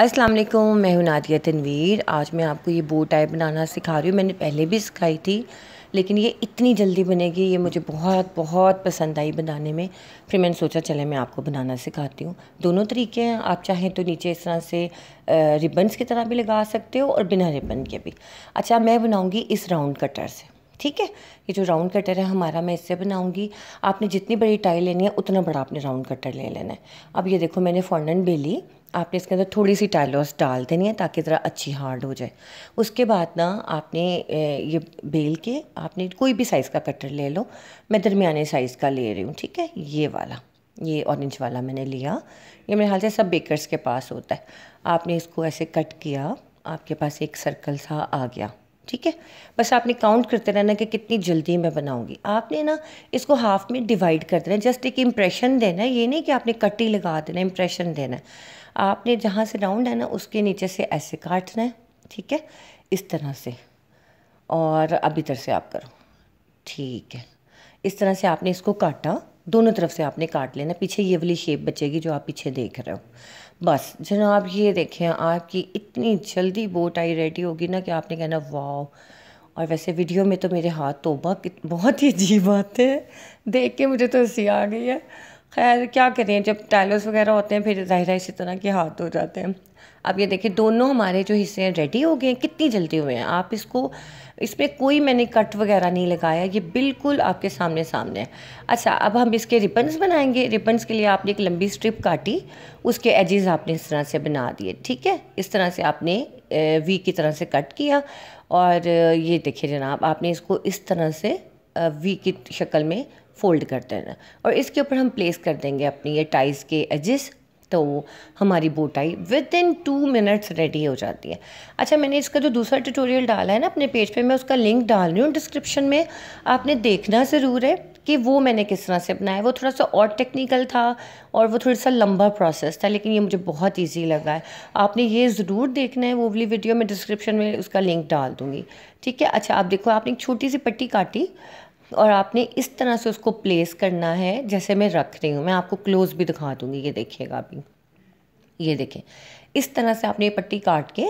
अस्सलाम वालेकुम मैं हूं नादिया तनवीर आज मैं आपको ये बो टाई बनाना सिखा रही हूँ मैंने पहले भी सिखाई थी लेकिन ये इतनी जल्दी बनेगी ये मुझे बहुत बहुत पसंद आई बनाने में फिर मैंने सोचा चले मैं आपको बनाना सिखाती हूँ दोनों तरीके हैं आप चाहें तो नीचे इस तरह से रिबन्स की तरह भी लगा सकते हो और बिना रिबन के भी अच्छा मैं बनाऊँगी इस राउंड कटर से ठीक है ये जो राउंड कटर है हमारा मैं इससे बनाऊंगी आपने जितनी बड़ी टाई लेनी है उतना बड़ा आपने राउंड कटर ले लेना है अब ये देखो मैंने फॉन्डन बेली आपने इसके अंदर थोड़ी सी टाइलोस डाल देनी है ताकि ज़रा अच्छी हार्ड हो जाए उसके बाद ना आपने ये बेल के आपने कोई भी साइज़ का कटर ले लो मैं दरमियाने साइज़ का ले रही हूँ ठीक है ये वाला ये ऑरेंज वाला मैंने लिया ये मेरे ख्याल से सब बेकर्स के पास होता है आपने इसको ऐसे कट किया आपके पास एक सर्कल सा आ गया ठीक है बस आपने काउंट करते रहना कि कितनी जल्दी मैं बनाऊंगी आपने ना इसको हाफ में डिवाइड कर देना जस्ट एक इम्प्रेशन देना है ये नहीं कि आपने कट्टी लगा देना इम्प्रेशन देना है आपने जहाँ से राउंड है ना उसके नीचे से ऐसे काटना है ठीक है इस तरह से और अब इधर से आप करो ठीक है इस तरह से आपने इसको काटा दोनों तरफ से आपने काट लेना पीछे ये वाली शेप बचेगी जो आप पीछे देख रहे हो बस जनाब ये देखें आपकी इतनी जल्दी बोट आई रेडी होगी ना कि आपने कहना वाओ और वैसे वीडियो में तो मेरे हाथ तोबा बहुत ही अजीब आते हैं देख के मुझे तो हंसी आ गई है खैर क्या करें जब टाइलर्स वगैरह होते हैं फिर ज़ाहिर है इसी तरह के हाथ हो जाते हैं अब ये देखें दोनों हमारे जो हिस्से हैं रेडी हो गए हैं कितनी जल्दी हुए हैं आप इसको इसमें कोई मैंने कट वगैरह नहीं लगाया ये बिल्कुल आपके सामने सामने है अच्छा अब हम इसके रिबन्स बनाएंगे रिबन्स के लिए आपने एक लंबी स्ट्रिप काटी उसके एजेस आपने इस तरह से बना दिए ठीक है इस तरह से आपने वी की तरह से कट किया और ये देखिए जनाब आपने इसको इस तरह से वी की शक्ल में फ़ोल्ड कर देना और इसके ऊपर हम प्लेस कर देंगे अपनी ये टाइज़ के एजिस तो हमारी बोटाई within two minutes ready हो जाती है अच्छा मैंने इसका जो दूसरा ट्यूटोरियल डाला है ना अपने पेज पे मैं उसका लिंक डाल रही हूँ डिस्क्रिप्शन में आपने देखना ज़रूर है कि वो मैंने किस तरह से बनाया वो थोड़ा सा और टेक्निकल था और वो थोड़ा सा लंबा प्रोसेस था लेकिन ये मुझे बहुत ईजी लगा है आपने ये ज़रूर देखना है वो वाली वीडियो में डिस्क्रिप्शन में उसका लिंक डाल दूँगी ठीक है अच्छा आप देखो आपने एक छोटी सी पट्टी काटी और आपने इस तरह से उसको प्लेस करना है जैसे मैं रख रही हूँ मैं आपको क्लोज भी दिखा दूँगी ये देखिएगा अभी ये देखें इस तरह से आपने ये पट्टी काट के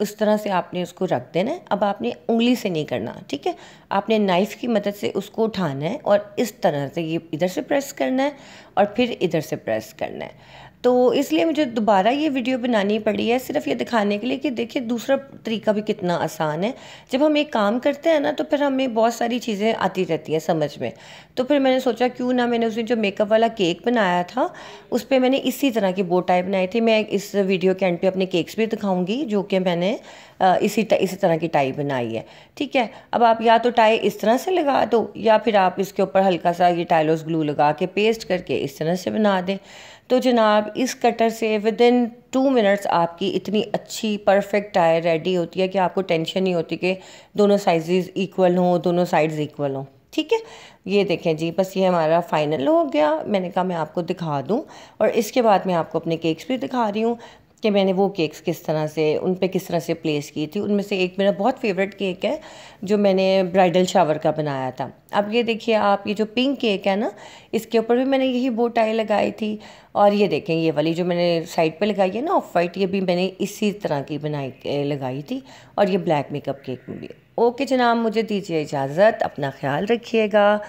उस तरह से आपने उसको रख देना है अब आपने उंगली से नहीं करना ठीक है आपने नाइफ़ की मदद से उसको उठाना है और इस तरह से ये इधर से प्रेस करना है और फिर इधर से प्रेस करना है तो इसलिए मुझे दोबारा ये वीडियो बनानी पड़ी है सिर्फ ये दिखाने के लिए कि देखिए दूसरा तरीका भी कितना आसान है जब हम एक काम करते हैं ना तो फिर हमें बहुत सारी चीज़ें आती रहती हैं समझ में तो फिर मैंने सोचा क्यों ना मैंने उसने जो मेकअप वाला केक बनाया था उस पर मैंने इसी तरह की बोटाई बनाई थी मैं इस वीडियो के एंड पे अपने केक्स भी दिखाऊँगी जो कि मैंने इसी इसी तरह की टाई बनाई है ठीक है अब आप या तो टाई इस तरह से लगा दो या फिर आप इसके ऊपर हल्का सा ये टाइलोस ग्लू लगा के पेस्ट करके इस तरह से बना दें तो जनाब इस कटर से विद इन टू मिनट्स आपकी इतनी अच्छी परफेक्ट टायर रेडी होती है कि आपको टेंशन नहीं होती कि दोनों साइजेस इक्वल हों दोनों साइड्स इक्वल हों ठीक है ये देखें जी बस ये हमारा फाइनल हो गया मैंने कहा मैं आपको दिखा दूँ और इसके बाद मैं आपको अपने केक्स भी दिखा रही हूँ कि मैंने वो केक्स किस तरह से उन पे किस तरह से प्लेस की थी उनमें से एक मेरा बहुत फेवरेट केक है जो मैंने ब्राइडल शावर का बनाया था अब ये देखिए आप ये जो पिंक केक है ना इसके ऊपर भी मैंने यही बोटाई लगाई थी और ये देखें ये वाली जो मैंने साइड पे लगाई है ना ऑफ वाइट ये भी मैंने इसी तरह की बनाई लगाई थी और ये ब्लैक मेकअप केक में भी ओके जनाब मुझे दीजिए इजाज़त अपना ख्याल रखिएगा